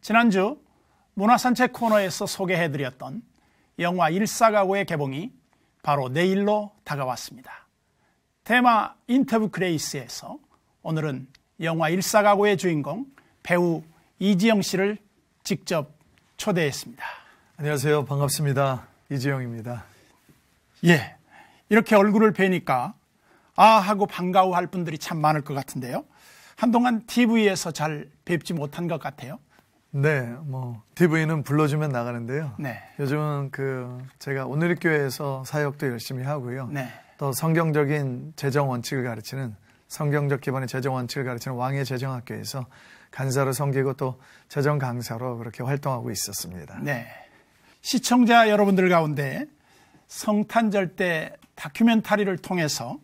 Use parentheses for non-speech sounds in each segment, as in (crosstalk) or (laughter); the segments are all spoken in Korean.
지난주 문화산책 코너에서 소개해드렸던 영화 일사가구의 개봉이 바로 내일로 다가왔습니다. 테마 인터뷰 크레이스에서 오늘은 영화 일사가구의 주인공 배우 이지영 씨를 직접 초대했습니다. 안녕하세요. 반갑습니다. 이지영입니다. 예. 이렇게 얼굴을 뵈니까 아 하고 반가워할 분들이 참 많을 것 같은데요. 한동안 TV에서 잘 뵙지 못한 것 같아요. 네, 뭐 TV는 불러주면 나가는데요. 네. 요즘은 그 제가 오늘 교회에서 사역도 열심히 하고요. 네. 또 성경적인 재정 원칙을 가르치는 성경적 기반의 재정 원칙을 가르치는 왕의 재정 학교에서 간사로 섬기고 또 재정 강사로 그렇게 활동하고 있었습니다. 네. 시청자 여러분들 가운데 성탄절 때 다큐멘터리를 통해서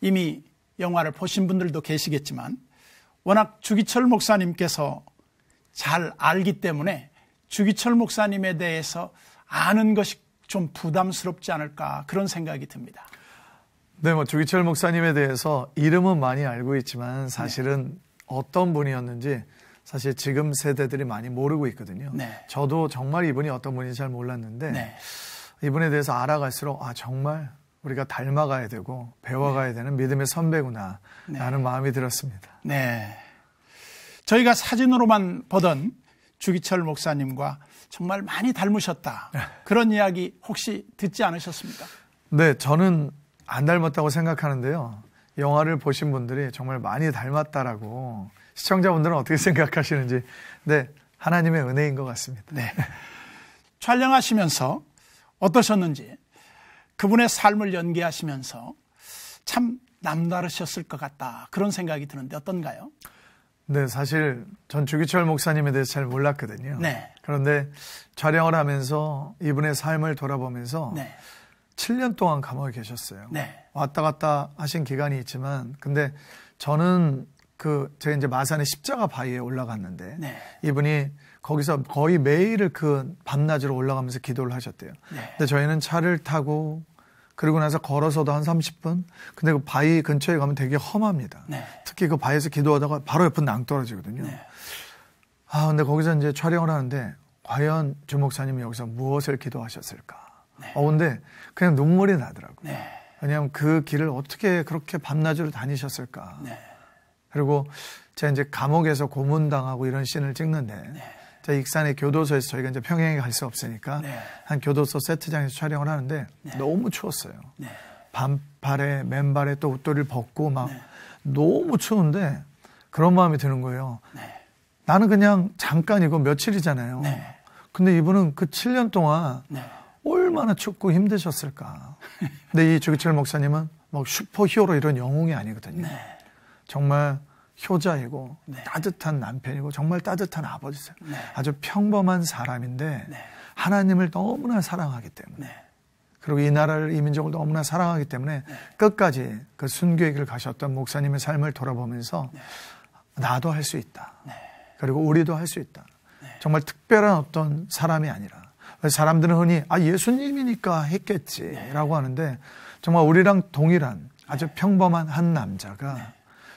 이미 영화를 보신 분들도 계시겠지만 워낙 주기철 목사님께서 잘 알기 때문에 주기철 목사님에 대해서 아는 것이 좀 부담스럽지 않을까 그런 생각이 듭니다. 네, 뭐 주기철 목사님에 대해서 이름은 많이 알고 있지만 사실은 네. 어떤 분이었는지 사실 지금 세대들이 많이 모르고 있거든요. 네. 저도 정말 이분이 어떤 분인지 잘 몰랐는데 네. 이분에 대해서 알아갈수록 아 정말 우리가 닮아가야 되고 배워가야 되는 믿음의 선배구나라는 네. 마음이 들었습니다. 네. 저희가 사진으로만 보던 주기철 목사님과 정말 많이 닮으셨다. 네. 그런 이야기 혹시 듣지 않으셨습니까? 네, 저는 안 닮았다고 생각하는데요. 영화를 보신 분들이 정말 많이 닮았다라고 시청자분들은 어떻게 (laughs) 생각하시는지. 네, 하나님의 은혜인 것 같습니다. 네. 촬영하시면서 어떠셨는지 그분의 삶을 연기하시면서 참 남다르셨을 것 같다. 그런 생각이 드는데 어떤가요? 네, 사실 전 주기철 목사님에 대해서 잘 몰랐거든요. 네. 그런데 촬영을 하면서 이분의 삶을 돌아보면서 네. 7년 동안 감옥에 계셨어요. 네. 왔다 갔다 하신 기간이 있지만 근데 저는 그 제가 이제 마산의 십자가 바위에 올라갔는데 네. 이분이 거기서 거의 매일그 밤낮으로 올라가면서 기도를 하셨대요. 네. 근데 저희는 차를 타고 그리고 나서 걸어서도 한 30분. 근데 그 바위 근처에 가면 되게 험합니다. 네. 특히 그 바위에서 기도하다가 바로 옆은 낭떠러지거든요. 네. 아, 근데 거기서 이제 촬영을 하는데 과연 주 목사님이 여기서 무엇을 기도하셨을까? 네. 어, 근데 그냥 눈물이 나더라고요. 네. 왜냐하면 그 길을 어떻게 그렇게 밤낮으로 다니셨을까? 네. 그리고 제가 이제 감옥에서 고문당하고 이런 씬을 찍는데 네. 자, 익산의 교도소에서 저희가 이제 평양에 갈 수 없으니까 네. 한 교도소 세트장에서 촬영을 하는데 네. 너무 추웠어요. 네. 반팔에 맨발에 또 옷도리를 벗고 막 네. 너무 추운데 그런 마음이 드는 거예요. 네. 나는 그냥 잠깐이고 며칠이잖아요. 네. 근데 이분은 그 7년 동안 얼마나 춥고 힘드셨을까. 근데 이 조기철 목사님은 막 슈퍼히어로 이런 영웅이 아니거든요. 정말 효자이고 네. 따뜻한 남편이고 정말 따뜻한 아버지세요. 네. 아주 평범한 사람인데 네. 하나님을 너무나 사랑하기 때문에 네. 그리고 이 나라를 이 민족을 너무나 사랑하기 때문에 네. 끝까지 그 순교의 길을 가셨던 목사님의 삶을 돌아보면서 네. 나도 할 수 있다. 네. 그리고 우리도 할 수 있다. 네. 정말 특별한 어떤 사람이 아니라 사람들은 흔히 아 예수님이니까 했겠지라고 네. 하는데 정말 우리랑 동일한 아주 평범한 한 남자가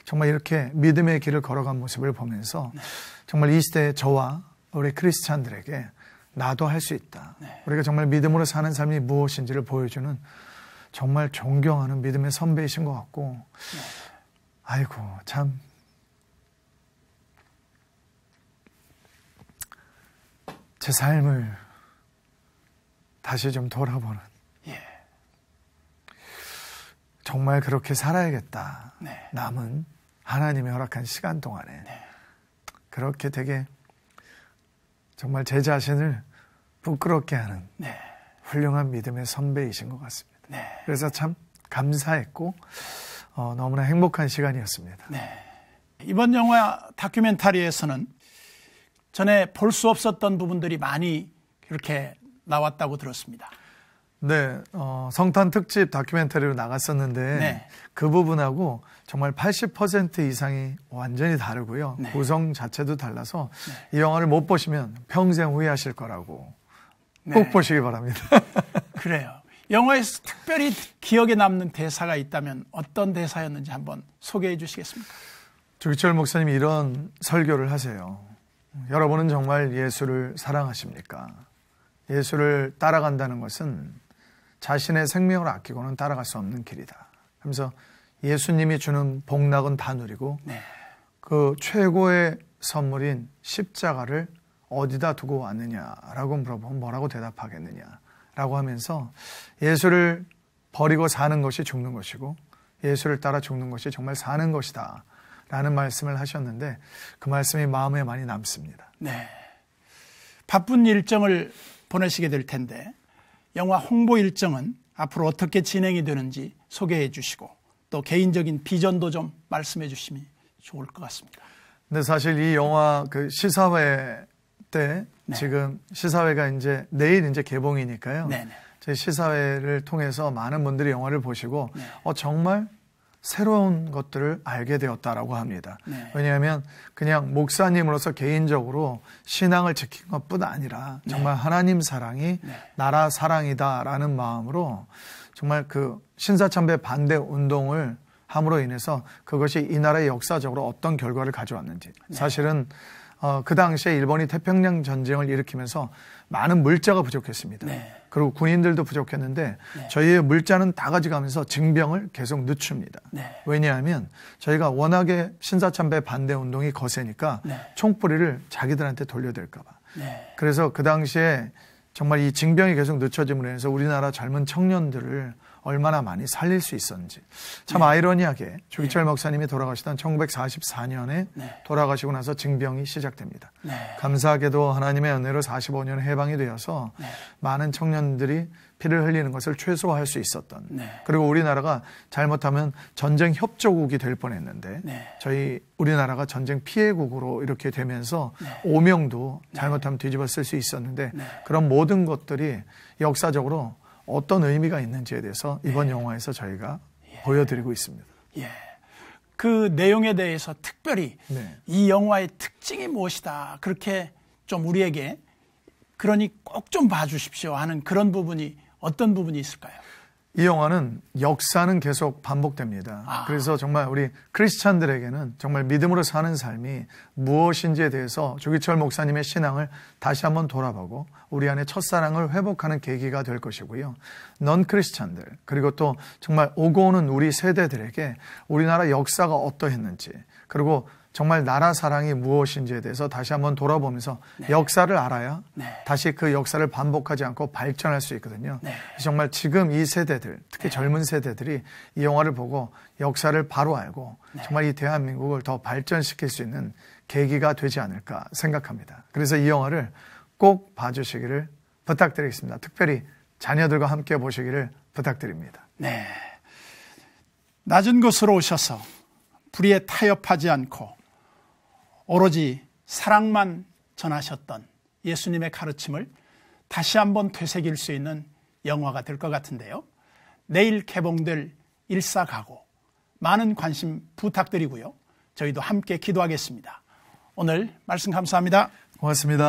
정말 이렇게 믿음의 길을 걸어간 모습을 보면서 네. 정말 이 시대에 저와 우리 크리스찬들에게 나도 할 수 있다. 네. 우리가 정말 믿음으로 사는 삶이 무엇인지를 보여주는 정말 존경하는 믿음의 선배이신 것 같고, 네. 아이고, 참. 제 삶을 다시 좀 돌아보는. 예. 정말 그렇게 살아야겠다. 남은 하나님의 허락한 시간 동안에 네. 그렇게 되게 정말 제 자신을 부끄럽게 하는 네. 훌륭한 믿음의 선배이신 것 같습니다. 네. 그래서 참 감사했고 어, 너무나 행복한 시간이었습니다. 네. 이번 영화 다큐멘터리에서는 전에 볼 수 없었던 부분들이 많이 이렇게 나왔다고 들었습니다. 네, 어, 성탄 특집 다큐멘터리로 나갔었는데 네. 그 부분하고 정말 80% 이상이 완전히 다르고요. 네. 구성 자체도 달라서 네. 이 영화를 못 보시면 평생 후회하실 거라고 네. 꼭 보시기 바랍니다. (laughs) 그래요. 영화에서 특별히 기억에 남는 대사가 있다면 어떤 대사였는지 한번 소개해 주시겠습니까? 조기철 목사님이 이런 설교를 하세요. 여러분은 정말 예수를 사랑하십니까? 예수를 따라간다는 것은 자신의 생명을 아끼고는 따라갈 수 없는 길이다. 하면서 예수님이 주는 복락은 다 누리고 네. 그 최고의 선물인 십자가를 어디다 두고 왔느냐라고 물어보면 뭐라고 대답하겠느냐라고 하면서 예수를 버리고 사는 것이 죽는 것이고 예수를 따라 죽는 것이 정말 사는 것이다. 라는 말씀을 하셨는데 그 말씀이 마음에 많이 남습니다. 네. 바쁜 일정을 보내시게 될 텐데 영화 홍보 일정은 앞으로 어떻게 진행이 되는지 소개해 주시고 또 개인적인 비전도 좀 말씀해 주시면 좋을 것 같습니다. 근데 사실 이 영화 그 시사회 때 네. 지금 시사회가 이제 내일 이제 개봉이니까요. 네, 네. 제 시사회를 통해서 많은 분들이 영화를 보시고 네. 어 정말 새로운 것들을 알게 되었다라고 합니다. 네. 왜냐하면 그냥 목사님으로서 개인적으로 신앙을 지킨 것뿐 아니라 네. 정말 네. 하나님 사랑이 네. 나라 사랑이다라는 마음으로 정말 그 신사참배 반대 운동을 함으로 인해서 그것이 이 나라의 역사적으로 어떤 결과를 가져왔는지 네. 사실은 어, 그 당시에 일본이 태평양 전쟁을 일으키면서 많은 물자가 부족했습니다. 네. 그리고 군인들도 부족했는데 네. 저희의 물자는 다 가져가면서 증병을 계속 늦춥니다. 네. 왜냐하면 저희가 워낙에 신사참배 반대 운동이 거세니까 네. 총뿌리를 자기들한테 돌려댈까봐. 네. 그래서 그 당시에 정말 이 징병이 계속 늦춰짐으로 인 해서 우리나라 젊은 청년들을 얼마나 많이 살릴 수 있었는지. 참 네. 아이러니하게 조기철 네. 목사님이 돌아가시던 1944년에 네. 돌아가시고 나서 증병이 시작됩니다. 네. 감사하게도 하나님의 은혜로 45년 해방이 되어서 네. 많은 청년들이 피를 흘리는 것을 최소화할 수 있었던 네. 그리고 우리나라가 잘못하면 전쟁 협조국이 될 뻔했는데 네. 저희 우리나라가 전쟁 피해국으로 이렇게 되면서 네. 오명도 네. 잘못하면 뒤집어 쓸 수 있었는데 그런 모든 것들이 역사적으로 어떤 의미가 있는지에 대해서 이번 예. 영화에서 저희가 예. 보여드리고 있습니다. 예. 그 내용에 대해서 특별히 네. 이 영화의 특징이 무엇이다. 그렇게 좀 우리에게 그러니 꼭 좀 봐주십시오 하는 그런 부분이 어떤 부분이 있을까요? 이 영화는 역사는 계속 반복됩니다. 아. 그래서 정말 우리 크리스찬들에게는 정말 믿음으로 사는 삶이 무엇인지에 대해서 조기철 목사님의 신앙을 다시 한번 돌아보고 우리 안에 첫사랑을 회복하는 계기가 될 것이고요. 넌 크리스찬들 그리고 또 정말 오고 오는 우리 세대들에게 우리나라 역사가 어떠했는지 그리고 정말 나라 사랑이 무엇인지에 대해서 다시 한번 돌아보면서 네. 역사를 알아야 네. 다시 그 역사를 반복하지 않고 발전할 수 있거든요. 네. 정말 지금 이 세대들, 특히 네. 젊은 세대들이 이 영화를 보고 역사를 바로 알고 네. 정말 이 대한민국을 더 발전시킬 수 있는 계기가 되지 않을까 생각합니다. 그래서 이 영화를 꼭 봐주시기를 부탁드리겠습니다. 특별히 자녀들과 함께 보시기를 부탁드립니다. 네. 낮은 곳으로 오셔서 불의에 타협하지 않고 오로지 사랑만 전하셨던 예수님의 가르침을 다시 한번 되새길 수 있는 영화가 될 것 같은데요. 내일 개봉될 일사가고 많은 관심 부탁드리고요. 저희도 함께 기도하겠습니다. 오늘 말씀 감사합니다. 고맙습니다.